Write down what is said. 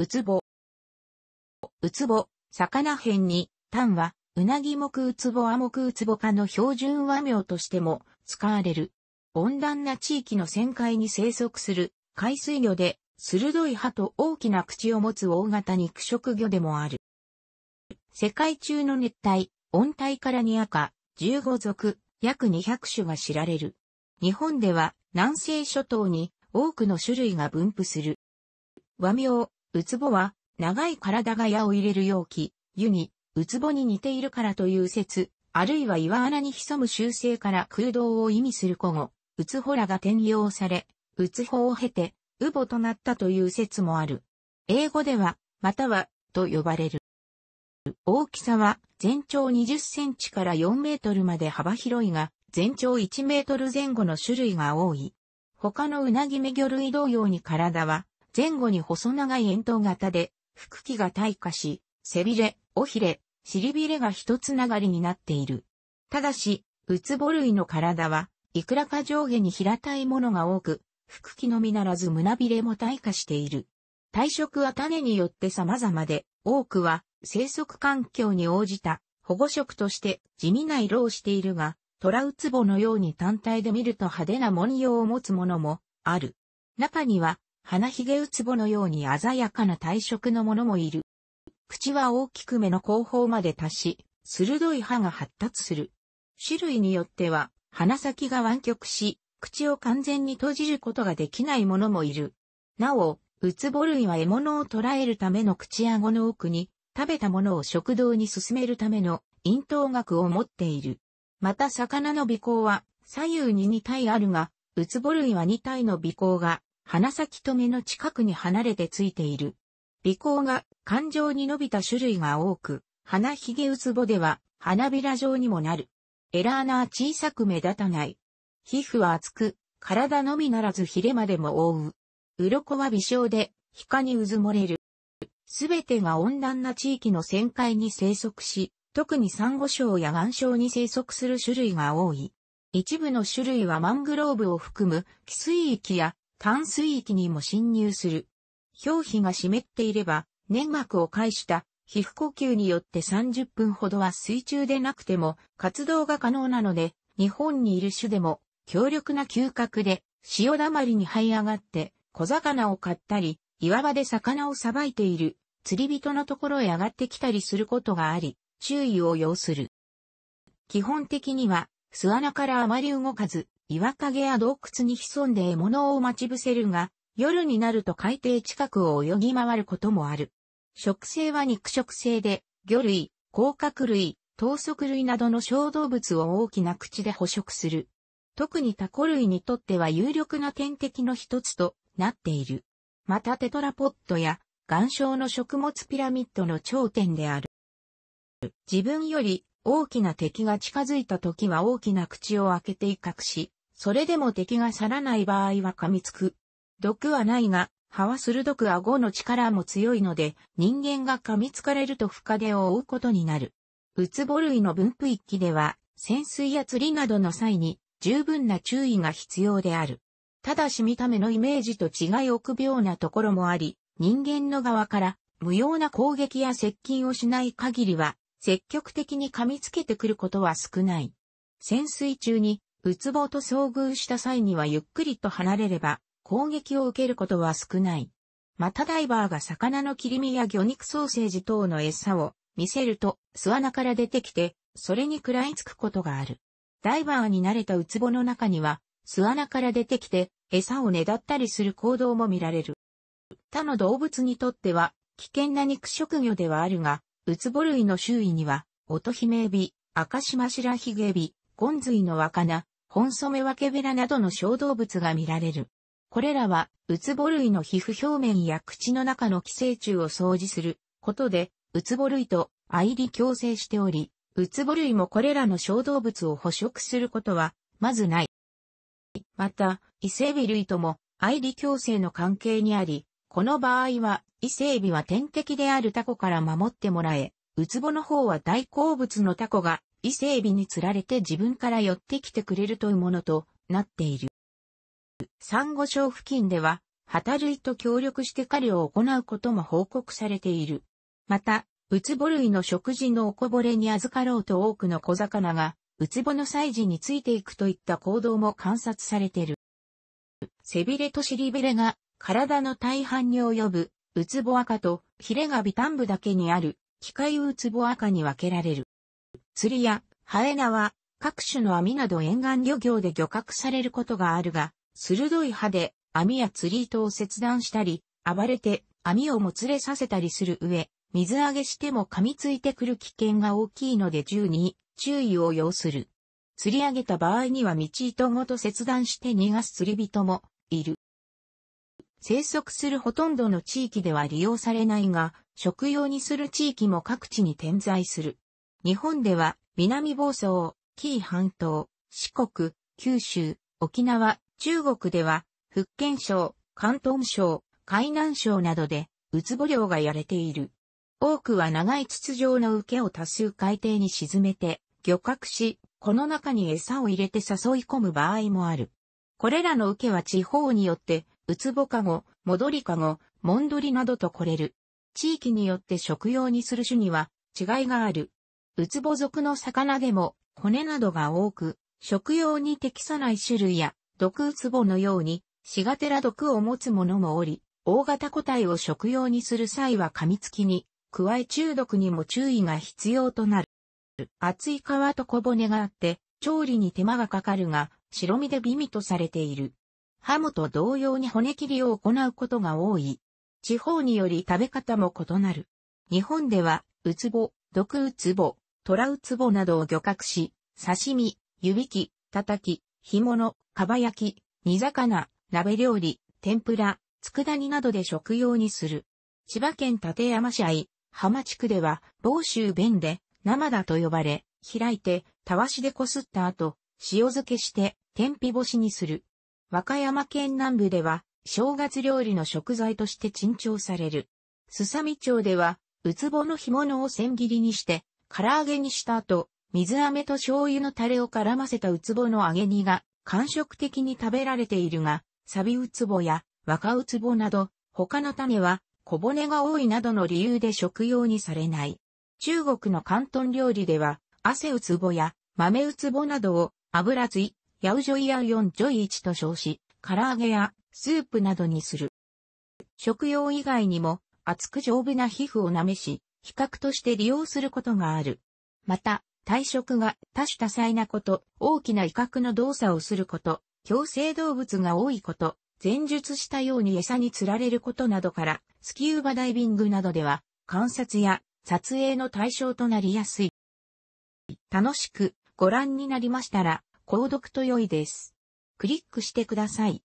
うつぼ。うつぼ、魚辺に、単は、うなぎ木うつぼあ目うつぼ科の標準和名としても使われる。温暖な地域の旋回に生息する海水魚で、鋭い歯と大きな口を持つ大型肉食魚でもある。世界中の熱帯、温帯からに赤、15属、約200種が知られる。日本では南西諸島に多くの種類が分布する。和名、うつぼは、長い体が矢を入れる容器、湯に、うつぼに似ているからという説、あるいは岩穴に潜む習性から空洞を意味する古語、うつほらが転用され、うつほを経て、うぼとなったという説もある。英語では、または、と呼ばれる。大きさは、全長20センチから4メートルまで幅広いが、全長1メートル前後の種類が多い。他のうなぎめ魚類同様に体は、前後に細長い円筒型で、腹器が退化し、背びれ、尾ひれ、尻びれが一つながりになっている。ただし、ウツボ類の体は、いくらか上下に平たいものが多く、腹器のみならず胸びれも退化している。体色は種によって様々で、多くは生息環境に応じた保護色として地味な色をしているが、トラウツボのように単体で見ると派手な文様を持つものもある。中には花ひげうつぼのように鮮やかな体色のものもいる。口は大きく目の後方まで達し、鋭い歯が発達する。種類によっては、鼻先が湾曲し、口を完全に閉じることができないものもいる。なお、ウツボ類は獲物を捕らえるための口顎の奥に、食べたものを食道に進めるための咽頭学を持っている。また魚の尾行は左右に2体あるが、ウツボ類は2体の尾行が鼻先止めの近くに離れてついている。鼻孔が感情に伸びた種類が多く、鼻ひげうつぼでは花びら状にもなる。エラーナ小さく目立たない。皮膚は厚く、体のみならずヒレまでも覆う。鱗は微小で、皮下にうずもれる。すべてが温暖な地域の旋回に生息し、特にサンゴ礁や岩礁に生息する種類が多い。一部の種類はマングローブを含む寄水域や淡水域にも侵入する。表皮が湿っていれば、粘膜を介した皮膚呼吸によって30分ほどは水中でなくても活動が可能なので、日本にいる種でも強力な嗅覚で潮だまりに這い上がって小魚を買ったり、岩場で魚をさばいている釣り人のところへ上がってきたりすることがあり、注意を要する。基本的には巣穴からあまり動かず、岩陰や洞窟に潜んで獲物を待ち伏せるが、夜になると海底近くを泳ぎ回ることもある。食性は肉食性で、魚類、甲殻類、等足類などの小動物を大きな口で捕食する。特にタコ類にとっては有力な天敵の一つとなっている。またテトラポットや岩礁の食物ピラミッドの頂点である。自分より大きな敵が近づいた時は大きな口を開けて威嚇し、それでも敵が去らない場合は噛みつく。毒はないが、歯は鋭く顎の力も強いので、人間が噛みつかれると深手を負うことになる。ウツボ類の分布域では、潜水や釣りなどの際に、十分な注意が必要である。ただし見た目のイメージと違い臆病なところもあり、人間の側から無用な攻撃や接近をしない限りは、積極的に噛みつけてくることは少ない。潜水中にウツボと遭遇した際にはゆっくりと離れれば、攻撃を受けることは少ない。またダイバーが魚の切り身や魚肉ソーセージ等の餌を見せると巣穴から出てきて、それに食らいつくことがある。ダイバーに慣れたウツボの中には、巣穴から出てきて餌をねだったりする行動も見られる。他の動物にとっては危険な肉食魚ではあるが、ウツボ類の周囲には、オトヒメエビ、アカシマシラヒゲエビ、ゴンズイの若菜、ホンソメワケベラなどの小動物が見られる。これらは、ウツボ類の皮膚表面や口の中の寄生虫を掃除することで、ウツボ類と相離共生しており、ウツボ類もこれらの小動物を捕食することは、まずない。また、伊勢エビ類とも相離共生の関係にあり、この場合は、伊勢エビは天敵であるタコから守ってもらえ、ウツボの方は大好物のタコが伊勢海老に釣られて自分から寄ってきてくれるというものとなっている。珊瑚礁付近では、ハタ類と協力して狩りを行うことも報告されている。また、ウツボ類の食事のおこぼれに預かろうと多くの小魚が、ウツボの祭事についていくといった行動も観察されている。背びれと尻びれが体の大半に及ぶウツボ赤とヒレが尾端部だけにある機械ウツボ赤に分けられる。釣りや、ハエナは、各種の網など沿岸漁業で漁獲されることがあるが、鋭い歯で網や釣り糸を切断したり、暴れて網をもつれさせたりする上、水揚げしても噛みついてくる危険が大きいので十に注意を要する。釣り上げた場合には道糸ごと切断して逃がす釣り人もいる。生息するほとんどの地域では利用されないが、食用にする地域も各地に点在する。日本では南房総、紀伊半島、四国、九州、沖縄、中国では福建省、関東省、海南省などでウツボ漁がやれている。多くは長い筒状の受けを多数海底に沈めて漁獲し、この中に餌を入れて誘い込む場合もある。これらの受けは地方によって、ウツボカゴ、戻りカゴ、モンドリなどと来れる。地域によって食用にする種には違いがある。ウツボ属の魚でも骨などが多く、食用に適さない種類や、毒ウツボのように、シガテラ毒を持つものもおり、大型個体を食用にする際は噛みつきに、加え中毒にも注意が必要となる。厚い皮と小骨があって、調理に手間がかかるが、白身で美味とされている。ハムと同様に骨切りを行うことが多い。地方により食べ方も異なる。日本では、ウツボ、毒ウツボ、トラウツボなどを漁獲し、刺身、湯引き、叩き、干物、かば焼き、煮魚、鍋料理、天ぷら、佃煮などで食用にする。千葉県立山市愛、浜地区では、房州弁で、生だと呼ばれ、開いて、たわしでこすった後、塩漬けして、天日干しにする。和歌山県南部では、正月料理の食材として珍重される。すさみ町では、ウツボの干物を千切りにして、唐揚げにした後、水飴と醤油のタレを絡ませたウツボの揚げ煮が感触的に食べられているが、サビウツボや若ウツボなど、他の種は小骨が多いなどの理由で食用にされない。中国の広東料理では、汗ウツボや豆ウツボなどを油つい、ヤウジョイウヨンジョイチと称し、唐揚げやスープなどにする。食用以外にも厚く丈夫な皮膚をなめし、比較として利用することがある。また、退職が多種多彩なこと、大きな威嚇の動作をすること、強制動物が多いこと、前述したように餌に釣られることなどから、スキューバダイビングなどでは、観察や撮影の対象となりやすい。楽しくご覧になりましたら、購読と良いです。クリックしてください。